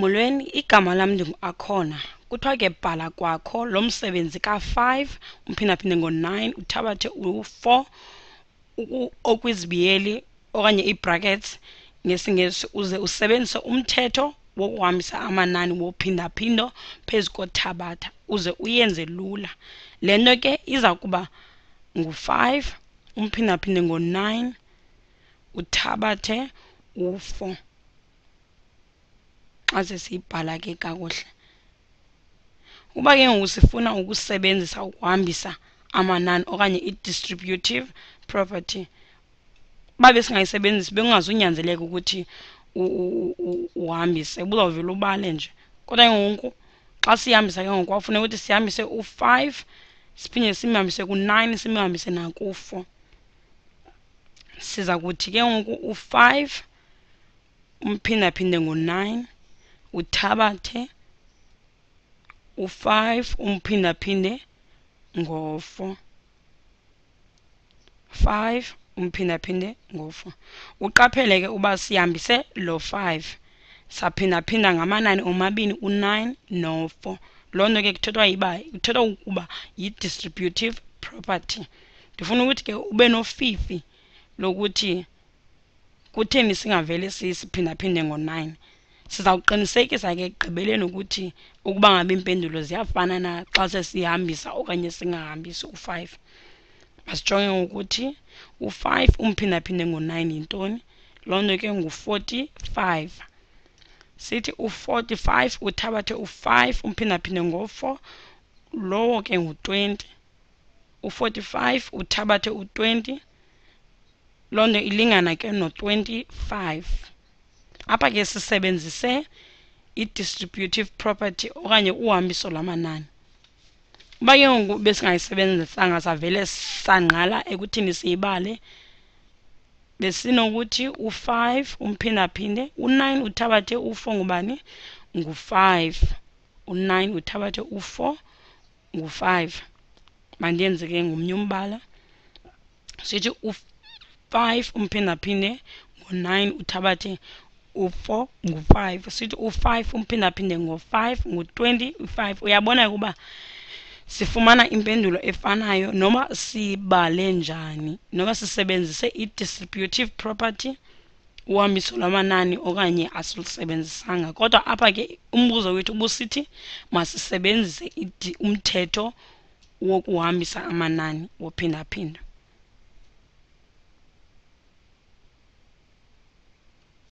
Molweni, igama lam ndinguAkhona. Kuthiwa ke bhala kwakho lo msebenzi ka-five uphindaphinde ngo-nine uthabathe u-four okwizibiyeli okanye ii-brackets ngesiNgesi uze usebenzise umthetho wokuhambisa amanani wophindaphindo phezu kothabatha uze uyenze lula. Le nto ke iza kuba ngu-five umphindaphinde ngo-nine uthabathe u-four. xa sesiyibhala-ke kakuhle uba ke ngoku sifuna ukusebenzisa ukuhambisa amanani okanye i-distributive property uba besingayisebenzisi bekungazunyanzeleka ukuthi uhambise ubuzawuvele ubale nje kodwa ke ngoku xa siyihambisa ke ngoku kwafuneka ukuthi sihambise u-five siphinde simhambise ku-nine simhambise naku-four siza kuthi ke ngoku u-five umphindaphinde ngo-nine uthabathe u5 umphindaphinde ngo4 5 umphindaphinde ngo4 uqaphele ke uba sihambise lo 5 saphindaphinda ngamanani omabini u9 no4 loo nto ke kuthethwa yiba kuthethwa ukuba yi-distributive property ndifuna ukuthi ke ube nofifi lokuthi kutheni singavele sisiphindaphinde ngo-9 sizawuqinisekisa ke ekugqibeleni ukuthi ukuba ngaba iimpendulo ziyafana na xa sesihambisa okanye singahambisi u-five masijonge ngokuthi u-five umphindaphinde ngo-nine yintoni loo nto ke ngu-forty-five sithi u-forty-five uthabathe u-five umphindaphinde ngo-four lowo ke ngu-twenty u-forty-five uthabathe u-twenty loo nto ilingana ke no-twenty-five apha ke sisebenzise i-distributive property okanye uhambiso lwamanani uba ke ngoku besingayisebenzisanga savele sangqala ekuthini siyibale besinokuthi u-five umphindaphinde u-nine uthabathe u-four ngubani ngu-five u-nine uthabathe u-four ngu-five mandiyenze ke ngomnye umbala sithi u-five umphindaphinde ngo-nine uthabathe u-4 ngu-5 sithi u-5 umphindaphinde ngo-5 ngu-20 u-5 uyabona ukuba sifumana impendulo efanayo noma sibale njani noba sisebenzise i-distributive property uhambiso lwamanani okanye asilusebenzisanga kodwa apha ke umbuzo wethu ubusithi masisebenzise umthetho wokuhambisa amanani wophindaphinda